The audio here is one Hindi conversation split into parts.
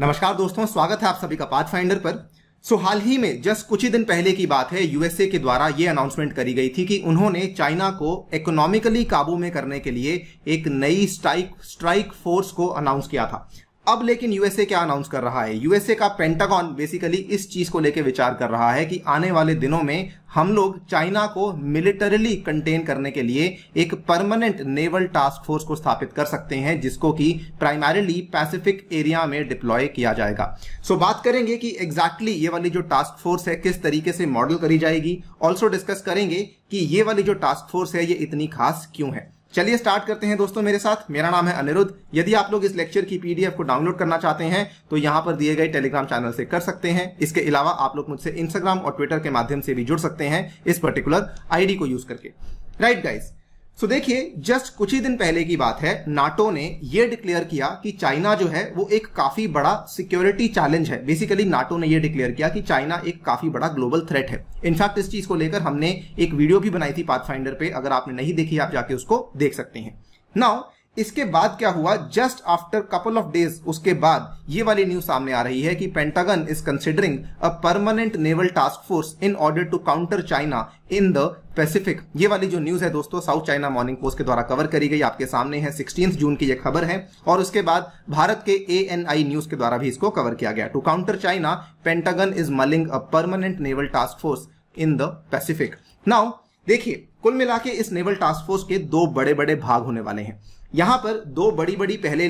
नमस्कार दोस्तों स्वागत है आप सभी का पाथ फाइंडर पर सो हाल ही में जस्ट कुछ ही दिन पहले की बात है यूएसए के द्वारा ये अनाउंसमेंट करी गई थी कि उन्होंने चाइना को इकोनॉमिकली काबू में करने के लिए एक नई स्ट्राइक स्ट्राइक फोर्स को अनाउंस किया था अब लेकिन यूएसए क्या अनाउंस कर रहा है यूएसए का पेंटागॉन बेसिकली इस चीज को लेकर विचार कर रहा है कि आने वाले दिनों में हम लोग चाइना को मिलिटरली कंटेन करने के लिए एक परमानेंट नेवल टास्क फोर्स को स्थापित कर सकते हैं जिसको कि प्राइमरीली पैसिफिक एरिया में डिप्लॉय किया जाएगा सो so, बात करेंगे कि एग्जैक्टली exactly ये वाली जो टास्क फोर्स है किस तरीके से मॉडल करी जाएगी ऑल्सो डिस्कस करेंगे कि ये वाली जो टास्क फोर्स है ये इतनी खास क्यों है चलिए स्टार्ट करते हैं दोस्तों मेरे साथ मेरा नाम है अनिरुद्ध यदि आप लोग इस लेक्चर की पीडीएफ को डाउनलोड करना चाहते हैं तो यहाँ पर दिए गए टेलीग्राम चैनल से कर सकते हैं इसके अलावा आप लोग मुझसे इंस्टाग्राम और ट्विटर के माध्यम से भी जुड़ सकते हैं इस पर्टिकुलर आईडी को यूज करके राइट गाइस सो देखिए जस्ट कुछ ही दिन पहले की बात है नाटो ने यह डिक्लेयर किया कि चाइना जो है वो एक काफी बड़ा सिक्योरिटी चैलेंज है बेसिकली नाटो ने यह डिक्लेयर किया कि चाइना एक काफी बड़ा ग्लोबल थ्रेट है इनफैक्ट इस चीज को लेकर हमने एक वीडियो भी बनाई थी पाथफाइंडर पे अगर आपने नहीं देखी आप जाके उसको देख सकते हैं नाउ इसके बाद क्या हुआ just after couple of days उसके बाद ये वाली न्यूज सामने आ रही है कि Pentagon is considering a permanent naval task force in order to counter China in the Pacific ये वाली जो न्यूज है दोस्तों साउथ चाइना मॉर्निंग पोस्ट के द्वारा कवर करी गई आपके सामने है सिक्सटीन जून की ये खबर है और उसके बाद भारत के ए एन आई न्यूज के द्वारा भी इसको कवर किया गया to counter China Pentagon is mulling a permanent naval task force in the Pacific now देखिए कुल मिला इस नेवल टास्क फोर्स के दो बड़े बड़े भाग होने वाले हैं यहां पर दो बड़ी बड़ी पहले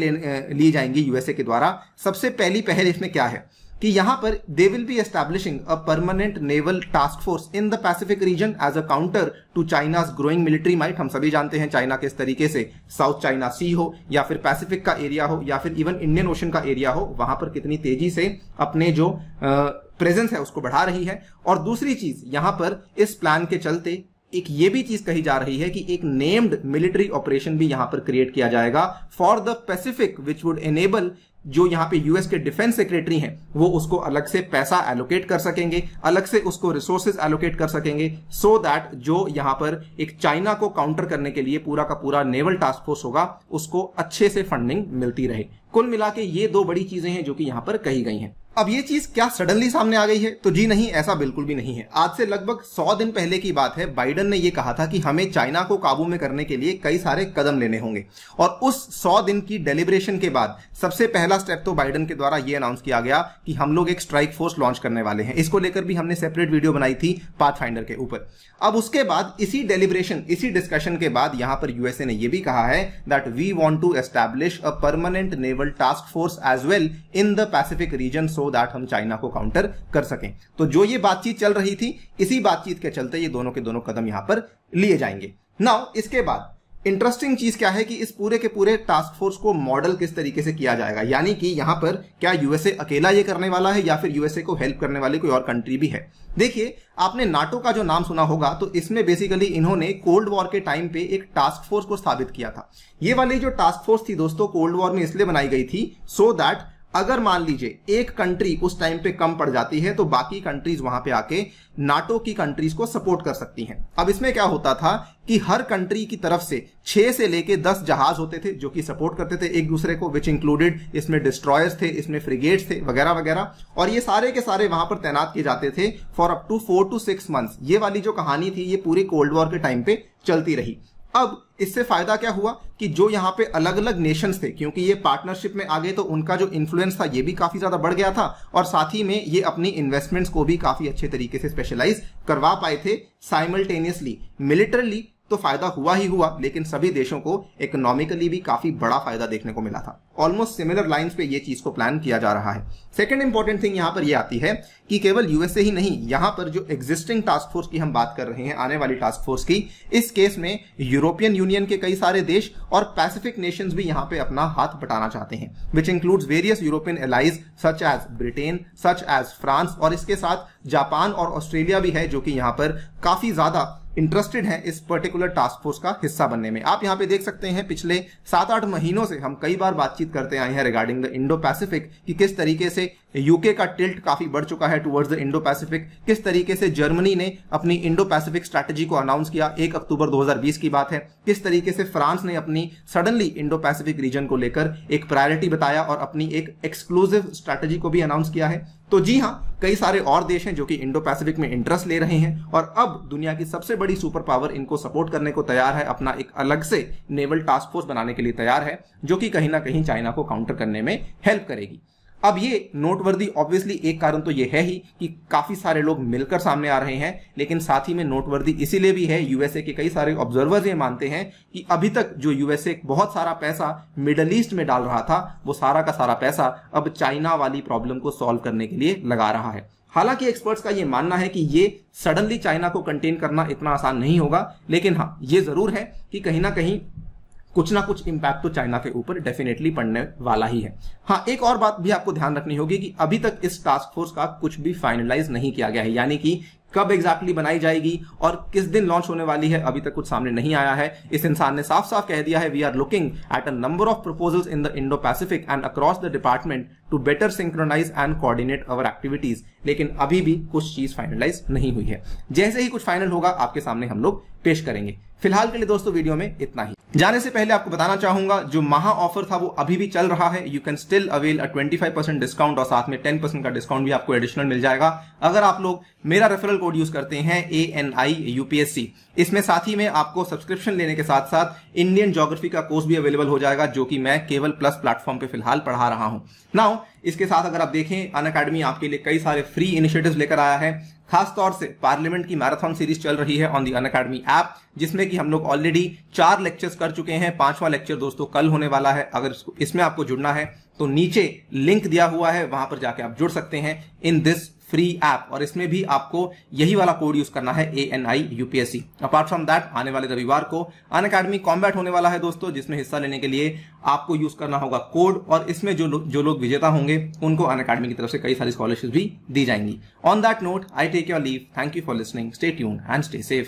ली जाएंगी यूएसए के द्वारा सबसे पहली पहल इसमें क्या है कि यहां पर they will be establishing a permanent naval task force in the Pacific region as a counter to China growing military might हम सभी जानते हैं चाइना किस तरीके से साउथ चाइना सी हो या फिर पैसिफिक का एरिया हो या फिर इवन इंडियन ओशन का एरिया हो वहां पर कितनी तेजी से अपने जो प्रेजेंस है उसको बढ़ा रही है और दूसरी चीज यहां पर इस प्लान के चलते एक ये भी चीज कही जा रही है कि एक नेम्ड मिलिट्री ऑपरेशन भी यहां पर क्रिएट किया जाएगा for the Pacific which would enable जो यहाँ पे यूएस के डिफेंस सेक्रेटरी हैं वो उसको अलग से पैसा एलोकेट कर सकेंगे अलग से उसको रिसोर्सेज एलोकेट कर सकेंगे सो so दैट जो यहाँ पर एक चाइना को काउंटर करने के लिए पूरा का पूरा नेवल टास्क फोर्स होगा उसको अच्छे से फंडिंग मिलती रहे कुल मिला के ये दो बड़ी चीजें हैं जो कि यहाँ पर कही गई हैं अब ये चीज क्या सडनली सामने आ गई है तो जी नहीं ऐसा बिल्कुल भी नहीं है आज से लगभग सौ दिन पहले की बात है बाइडन ने यह कहा था कि हमें चाइना को काबू में करने के लिए कई सारे कदम लेने होंगे और उस सौ दिन की डेलिब्रेशन के बाद सबसे पहला स्टेप तो बाइडन के द्वारा यह अनाउंस किया गया कि हम लोग एक स्ट्राइक फोर्स लॉन्च करने वाले हैं इसको लेकर भी हमने सेपरेट वीडियो बनाई थी पाथ के ऊपर अब उसके बाद इसी डेलिब्रेशन इसी डिस्कशन के बाद यहां पर यूएसए ने यह भी कहा है that we want to establish a permanent naval task force as well in the Pacific region so that हम चाइना को काउंटर कर सकें तो जो ये बातचीत चल रही थी इसी बातचीत के चलते ये दोनों के दोनों कदम यहां पर लिए जाएंगे नाउ इसके बाद इंटरेस्टिंग चीज क्या है कि इस पूरे के पूरे टास्क फोर्स को मॉडल किस तरीके से किया जाएगा यानी कि यहां पर क्या यूएसए अकेला ये करने वाला है या फिर यूएसए को हेल्प करने वाली कोई और कंट्री भी है देखिए आपने नाटो का जो नाम सुना होगा तो इसमें बेसिकली इन्होंने कोल्ड वॉर के टाइम पे एक टास्क फोर्स को स्थापित किया था ये वाली जो टास्क फोर्स थी दोस्तों कोल्ड वॉर में इसलिए बनाई गई थी सो so दैट अगर मान लीजिए एक कंट्री उस टाइम पे कम पड़ जाती है तो बाकी कंट्रीज वहां पे आके नाटो की कंट्रीज को सपोर्ट कर सकती हैं अब इसमें क्या होता था कि हर कंट्री की तरफ से छह से लेके दस जहाज होते थे जो कि सपोर्ट करते थे एक दूसरे को विच इंक्लूडेड इसमें डिस्ट्रॉयर्स थे इसमें फ्रिगेट्स थे वगैरह वगैरह और ये सारे के सारे वहां पर तैनात किए जाते थे for up to four to six month ये वाली जो कहानी थी ये पूरे कोल्ड वॉर के टाइम पे चलती रही अब इससे फायदा क्या हुआ कि जो यहाँ पे अलग अलग नेशंस थे क्योंकि ये पार्टनरशिप में आ गए तो उनका जो इन्फ्लुएंस था ये भी काफी ज्यादा बढ़ गया था और साथ ही में ये अपनी इन्वेस्टमेंट्स को भी काफी अच्छे तरीके से स्पेशलाइज करवा पाए थे साइमल्टेनियसली मिलिटरली तो फायदा हुआ ही हुआ लेकिन सभी देशों को इकोनॉमिकली भी काफी बड़ा फायदा देखने को मिला था ऑलमोस्ट सिमिलर लाइंस पे ये चीज को प्लान किया जा रहा है सेकंड इंपॉर्टेंट थिंग यहां पर ये आती है कि केवल यूएसए ही नहीं यहां पर जो एग्जिस्टिंग टास्क फोर्स की हम बात कर रहे हैं आने वाली टास्क फोर्स की इस केस में यूरोपियन यूनियन के कई सारे देश और पैसिफिक नेशन भी यहाँ पे अपना हाथ बटाना चाहते हैं which includes various European allies such as Britain such as France और इसके साथ जापान और ऑस्ट्रेलिया भी है जो कि यहां पर काफी ज्यादा इंटरेस्टेड हैं इस पर्टिकुलर टास्क फोर्स का हिस्सा बनने में आप यहाँ पे देख सकते हैं पिछले सात आठ महीनों से हम कई बार बातचीत करते आए हैं रिगार्डिंग द इंडो पैसिफिक कि किस तरीके से यूके का टिल्ट काफी बढ़ चुका है टुवर्ड्स द इंडो पैसिफिक किस तरीके से जर्मनी ने अपनी इंडो पैसिफिक स्ट्रैटेजी को अनाउंस किया एक अक्टूबर 2020 की बात है किस तरीके से फ्रांस ने अपनी सडनली इंडो पैसिफिक रीजन को लेकर एक प्रायोरिटी बताया और अपनी एक एक्सक्लूसिव स्ट्रैटेजी को भी अनाउंस किया है तो जी हाँ कई सारे और देश हैं जो कि इंडो पैसिफिक में इंटरेस्ट ले रहे हैं और अब दुनिया की सबसे बड़ी सुपर पावर इनको सपोर्ट करने को तैयार है अपना एक अलग से नेवल टास्क फोर्स बनाने के लिए तैयार है जो कि कहीं ना कहीं चाइना को काउंटर करने में हेल्प करेगी अब ये नोटवर्दी ऑब्वियसली एक कारण तो ये है ही कि काफी सारे लोग मिलकर सामने आ रहे हैं लेकिन साथ ही में नोटवर्दी इसीलिए भी है यूएसए के कई सारे ऑब्जर्वर्स ये मानते हैं कि अभी तक जो यूएसए बहुत सारा पैसा मिडल ईस्ट में डाल रहा था वो सारा का सारा पैसा अब चाइना वाली प्रॉब्लम को सॉल्व करने के लिए लगा रहा है हालांकि एक्सपर्ट्स का ये मानना है कि ये सडनली चाइना को कंटेन करना इतना आसान नहीं होगा लेकिन हाँ ये जरूर है कि कहीं ना कहीं कुछ ना कुछ इंपैक्ट तो चाइना के ऊपर डेफिनेटली पड़ने वाला ही है हाँ एक और बात भी आपको ध्यान रखनी होगी कि अभी तक इस टास्क फोर्स का कुछ भी फाइनलाइज नहीं किया गया है यानी कि कब एग्जैक्टली exactly बनाई जाएगी और किस दिन लॉन्च होने वाली है अभी तक कुछ सामने नहीं आया है इस इंसान ने साफ साफ कह दिया है we are looking at a number of proposals in the Indo Pacific and across the department to better synchronize and coordinate our activities लेकिन अभी भी कुछ चीज फाइनलाइज नहीं हुई है जैसे ही कुछ फाइनल होगा आपके सामने हम लोग पेश करेंगे फिलहाल के लिए दोस्तों वीडियो में इतना ही जाने से पहले आपको बताना चाहूंगा जो महा ऑफर था वो अभी भी चल रहा है you can still avail a 25 percent discount और साथ में 10 परसेंट का डिस्काउंट भी आपको एडिशनल मिल जाएगा अगर आप लोग मेरा रेफरल कोड यूज करते हैं ए एन आई यूपीएससी इसमें साथ ही में आपको सब्सक्रिप्शन लेने के साथ साथ इंडियन जोग्राफी का कोर्स भी अवेलेबल हो जाएगा जो कि मैं केवल प्लस प्लेटफॉर्म पे फिलहाल पढ़ा रहा हूँ नाउ हूं इसके साथ अगर आप देखें अन अकेडमी आपके लिए कई सारे फ्री इनिशिएटिव लेकर आया है खास तौर से पार्लियामेंट की मैराथन सीरीज चल रही है on the Unacademy app जिसमें कि हम लोग ऑलरेडी चार लेक्चर्स कर चुके हैं पांचवा लेक्चर दोस्तों कल होने वाला है अगर इसमें आपको जुड़ना है तो नीचे लिंक दिया हुआ है वहां पर जाके आप जुड़ सकते हैं इन दिस फ्री ऐप और इसमें भी आपको यही वाला कोड यूज करना है A N I UPSC apart from that आने वाले रविवार को अन अकेडमी कॉम्बैट होने वाला है दोस्तों जिसमें हिस्सा लेने के लिए आपको यूज करना होगा कोड और इसमें जो लो, जो लोग विजेता होंगे उनको अन अकेडमी की तरफ से कई सारी स्कॉलरशिप भी दी जाएंगी on that note I take your leave thank you for listening stay tuned and stay safe